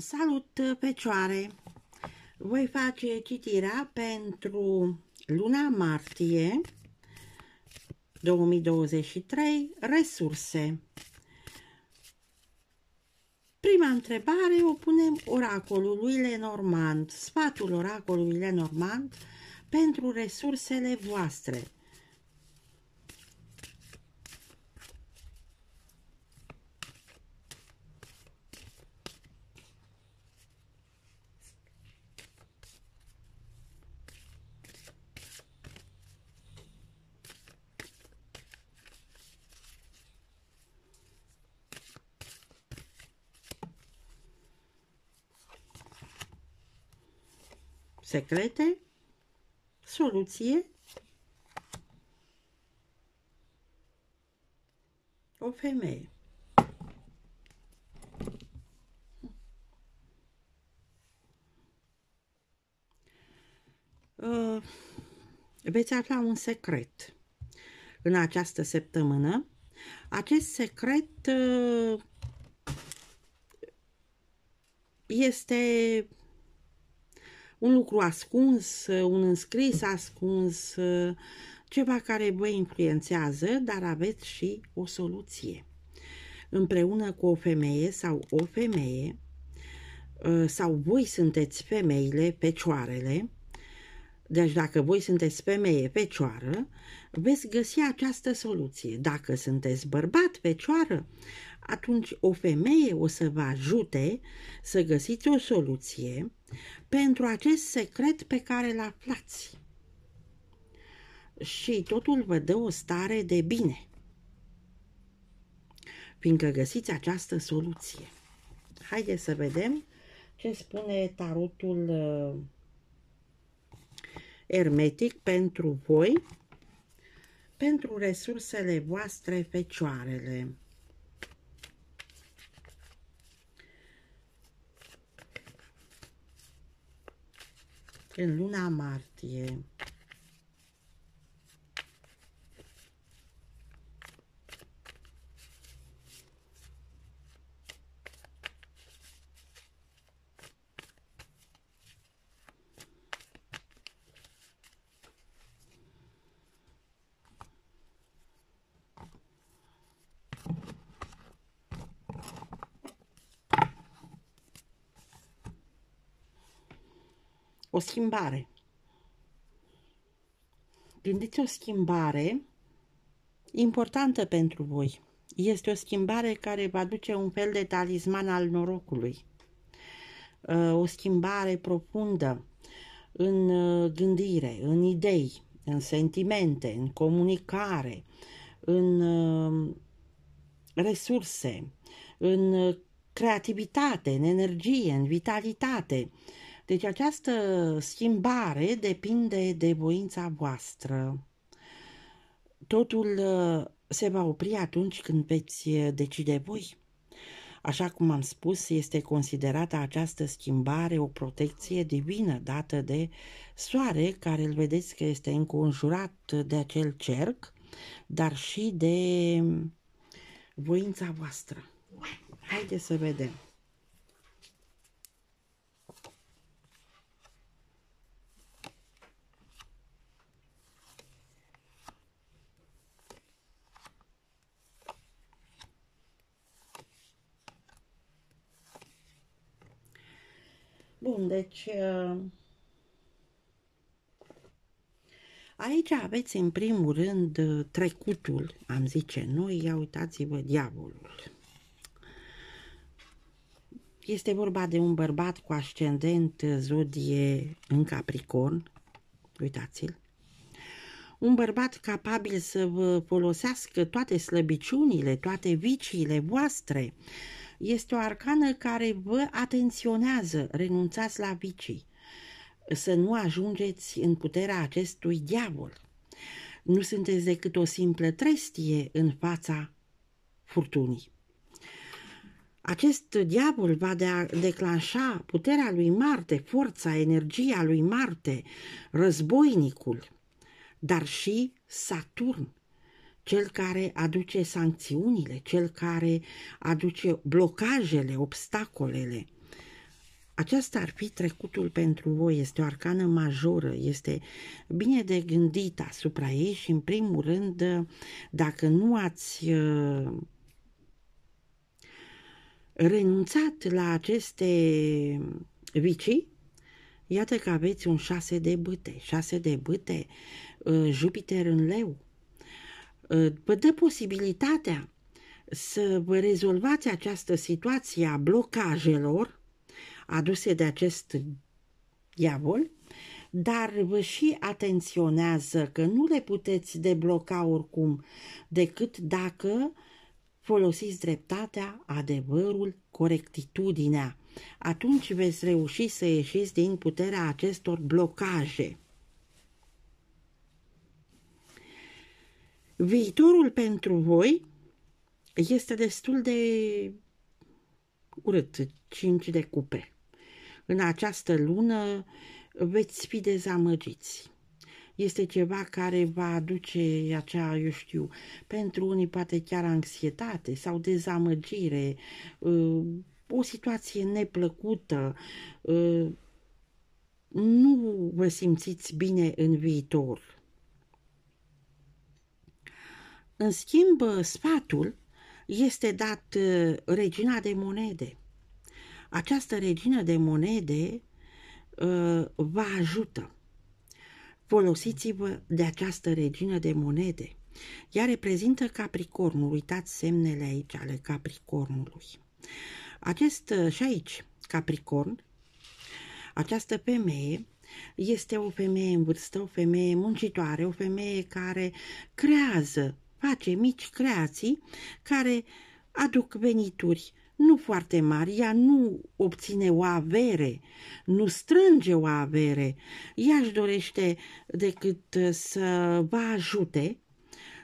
Salut, Pecioare! Voi face citirea pentru luna martie 2023, resurse. Prima întrebare o punem oracolului Lenormand, sfatul oracolului Lenormand pentru resursele voastre. secrete, soluție, o femeie. Uh, veți afla un secret în această săptămână. Acest secret uh, este un lucru ascuns, un înscris ascuns, ceva care vă influențează, dar aveți și o soluție. Împreună cu o femeie sau o femeie, uh, sau voi sunteți femeile, fecioarele, deci dacă voi sunteți femeie fecioară, veți găsi această soluție. Dacă sunteți bărbat fecioară, atunci o femeie o să vă ajute să găsiți o soluție pentru acest secret pe care îl aflați. Și totul vă dă o stare de bine, fiindcă găsiți această soluție. Haideți să vedem ce spune tarotul uh, ermetic pentru voi, pentru resursele voastre fecioarele. în luna martie. o schimbare. Gândiți o schimbare importantă pentru voi. Este o schimbare care va duce un fel de talisman al norocului. Uh, o schimbare profundă în uh, gândire, în idei, în sentimente, în comunicare, în uh, resurse, în creativitate, în energie, în vitalitate. Uh, deci această schimbare depinde de voința voastră. Totul uh, se va opri atunci când veți uh, decide voi. Așa cum am spus, este considerată această schimbare o protecție divină dată de soare, care îl vedeți că este înconjurat de acel cerc, dar și de um, voința voastră. Haideți să vedem. Bun, deci uh, aici aveți în primul rând uh, trecutul, am zice noi, ia uitați-vă diavolul. Este vorba de un bărbat cu ascendent uh, zodie în Capricorn, uitați-l, un bărbat capabil să vă folosească toate slăbiciunile, toate viciile voastre, este o arcană care vă atenționează, renunțați la vicii, să nu ajungeți în puterea acestui diavol. Nu sunteți decât o simplă trestie în fața furtunii. Acest diavol va de- declanșa puterea lui Marte, forța, energia lui Marte, războinicul, dar și Saturn, cel care aduce sancțiunile, cel care aduce blocajele, obstacolele. Aceasta ar fi trecutul pentru voi, este o arcană majoră, este bine de gândit asupra ei și, în primul rând, dacă nu ați uh, renunțat la aceste vicii, iată că aveți un șase de bâte. Șase de bâte, uh, Jupiter în leu, vă dă posibilitatea să vă rezolvați această situație a blocajelor aduse de acest diavol, dar vă și atenționează că nu le puteți debloca oricum decât dacă folosiți dreptatea, adevărul, corectitudinea. Atunci veți reuși să ieșiți din puterea acestor blocaje. viitorul pentru voi este destul de urât, Cinci de cupe. În această lună veți fi dezamăgiți. Este ceva care va aduce acea, eu știu, pentru unii poate chiar anxietate sau dezamăgire, uh, o situație neplăcută, uh, nu vă simțiți bine în viitor în schimb, sfatul este dat uh, regina de monede. Această regină de monede uh, vă ajută. Folosiți-vă de această regină de monede. Ea reprezintă Capricornul. Uitați semnele aici ale Capricornului. Acest uh, și aici, Capricorn, această femeie este o femeie în vârstă, o femeie muncitoare, o femeie care creează face mici creații care aduc venituri nu foarte mari, ea nu obține o avere, nu strânge o avere, ea își dorește decât uh, să vă ajute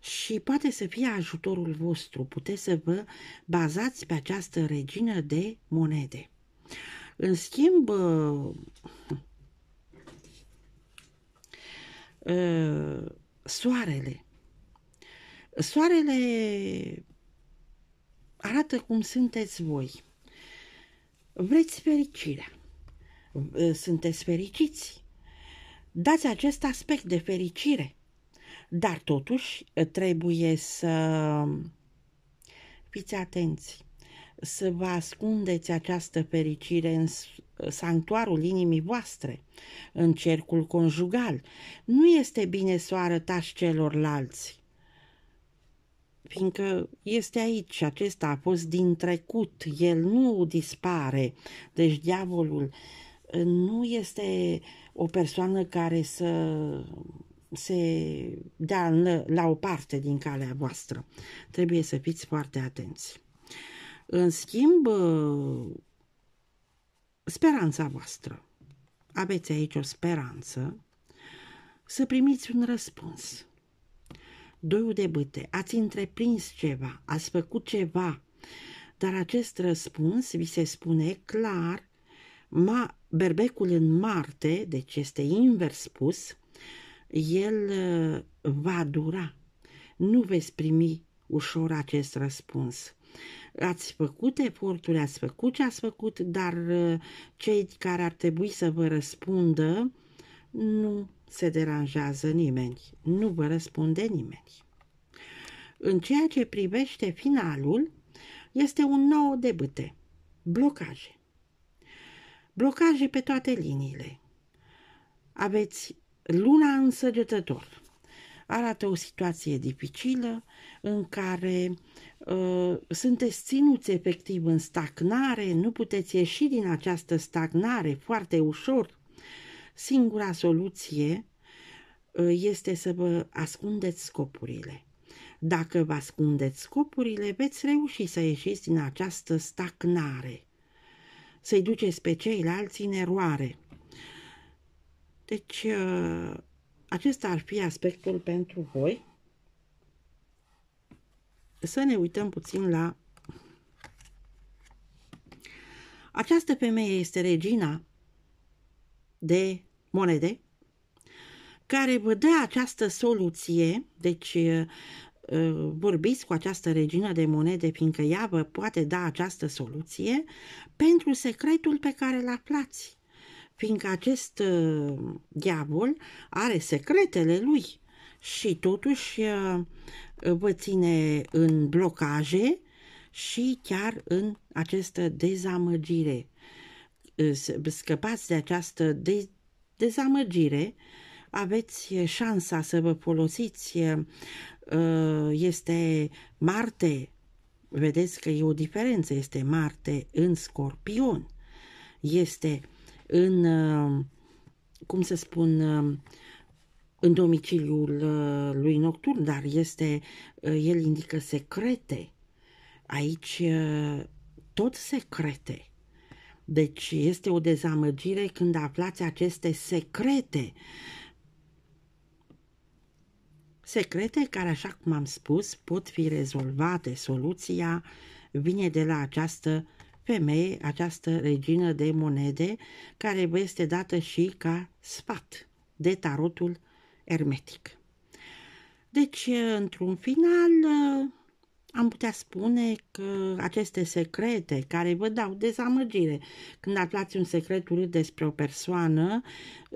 și poate să fie ajutorul vostru, puteți să vă bazați pe această regină de monede. În schimb, uh, uh, soarele Soarele arată cum sunteți voi. Vreți fericirea. Sunteți fericiți. Dați acest aspect de fericire. Dar totuși trebuie să fiți atenți, să vă ascundeți această fericire în sanctuarul inimii voastre, în cercul conjugal. Nu este bine să o arătați celorlalți fiindcă este aici și acesta a fost din trecut, el nu dispare. Deci diavolul ă, nu este o persoană care să se dea la o parte din calea voastră. Trebuie să fiți foarte atenți. În schimb, ă, speranța voastră. Aveți aici o speranță să primiți un răspuns doiul de bâte, ați întreprins ceva, ați făcut ceva, dar acest răspuns vi se spune clar, ma, berbecul în Marte, deci este invers spus, el uh, va dura. Nu veți primi ușor acest răspuns. Ați făcut eforturi, ați făcut ce ați făcut, dar uh, cei care ar trebui să vă răspundă nu se deranjează nimeni, nu vă răspunde nimeni. În ceea ce privește finalul, este un nou debâte, blocaje. Blocaje pe toate liniile. Aveți luna însăgetător. Arată o situație dificilă în care uh, sunteți ținuți efectiv în stagnare, nu puteți ieși din această stagnare foarte ușor Singura soluție uh, este să vă ascundeți scopurile. Dacă vă ascundeți scopurile, veți reuși să ieșiți din această stagnare, să-i duceți pe ceilalți în eroare. Deci, uh, acesta ar fi aspectul pentru voi. Să ne uităm puțin la această femeie este regina de monede, care vă dă această soluție, deci uh, uh, vorbiți cu această regină de monede, fiindcă ea vă poate da această soluție pentru secretul pe care îl aflați. Fiindcă acest uh, diavol are secretele lui și totuși vă ține în blocaje și chiar în această dezamăgire scăpați de această de- dezamăgire, aveți șansa să vă folosiți, ă, este Marte, vedeți că e o diferență, este Marte în Scorpion, este în, ă, cum să spun, ă, în domiciliul lui nocturn, dar este, el indică secrete. Aici tot secrete deci este o dezamăgire când aflați aceste secrete. Secrete care, așa cum am spus, pot fi rezolvate. Soluția vine de la această femeie, această regină de monede, care vă este dată și ca sfat de tarotul ermetic. Deci, într-un final, am putea spune că aceste secrete care vă dau dezamăgire, când aflați un secret urât despre o persoană,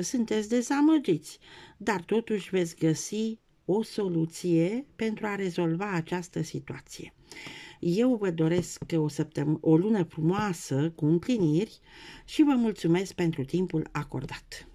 sunteți dezamăgiți, dar totuși veți găsi o soluție pentru a rezolva această situație. Eu vă doresc o, săptăm- o lună frumoasă cu împliniri și vă mulțumesc pentru timpul acordat.